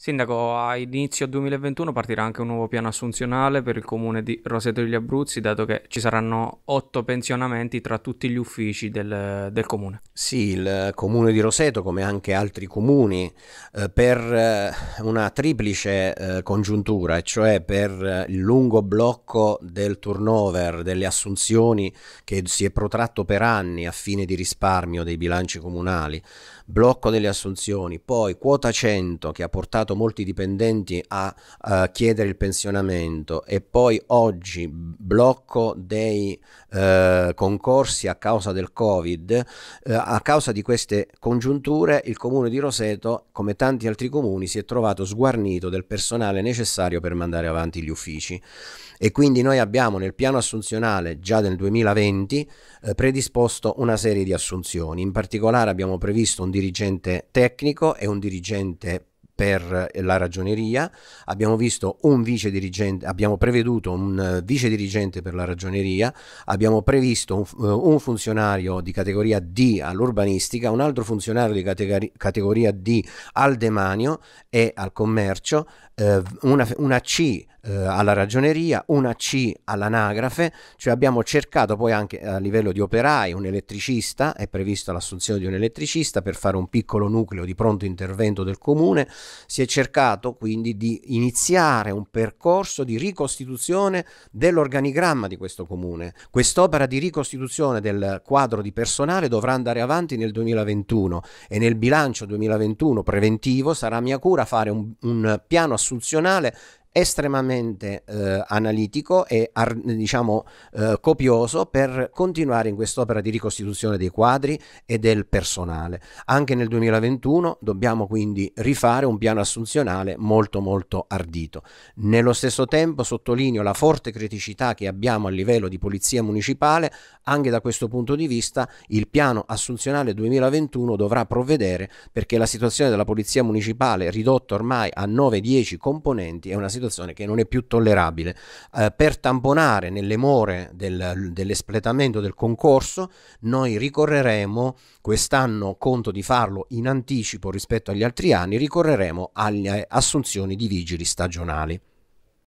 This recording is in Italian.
Sindaco, a inizio 2021 partirà anche un nuovo piano assunzionale per il comune di Roseto degli Abruzzi, dato che ci saranno otto pensionamenti tra tutti gli uffici del, del comune. Sì, il comune di Roseto, come anche altri comuni, eh, per eh, una triplice eh, congiuntura, cioè per eh, il lungo blocco del turnover, delle assunzioni che si è protratto per anni a fine di risparmio dei bilanci comunali, blocco delle assunzioni, poi quota 100 che ha portato portato molti dipendenti a uh, chiedere il pensionamento e poi oggi blocco dei uh, concorsi a causa del Covid, uh, a causa di queste congiunture il comune di Roseto, come tanti altri comuni, si è trovato sguarnito del personale necessario per mandare avanti gli uffici e quindi noi abbiamo nel piano assunzionale già del 2020 eh, predisposto una serie di assunzioni, in particolare abbiamo previsto un dirigente tecnico e un dirigente per la ragioneria, abbiamo visto un vice dirigente, abbiamo preveduto un eh, vice dirigente per la ragioneria, abbiamo previsto un, eh, un funzionario di categoria D all'urbanistica, un altro funzionario di categori, categoria D al demanio e al commercio, eh, una, una C eh, alla ragioneria, una C all'anagrafe, cioè abbiamo cercato poi anche a livello di operai un elettricista, è prevista l'assunzione di un elettricista per fare un piccolo nucleo di pronto intervento del comune, si è cercato quindi di iniziare un percorso di ricostituzione dell'organigramma di questo comune. Quest'opera di ricostituzione del quadro di personale dovrà andare avanti nel 2021 e nel bilancio 2021 preventivo sarà mia cura fare un, un piano assunzionale estremamente eh, analitico e ar- diciamo eh, copioso per continuare in quest'opera di ricostituzione dei quadri e del personale. Anche nel 2021 dobbiamo quindi rifare un piano assunzionale molto molto ardito. Nello stesso tempo sottolineo la forte criticità che abbiamo a livello di polizia municipale, anche da questo punto di vista il piano assunzionale 2021 dovrà provvedere perché la situazione della polizia municipale ridotta ormai a 9-10 componenti è una situazione situazione che non è più tollerabile. Eh, per tamponare nelle more del, dell'espletamento del concorso, noi ricorreremo quest'anno, conto di farlo in anticipo rispetto agli altri anni, ricorreremo alle assunzioni di vigili stagionali.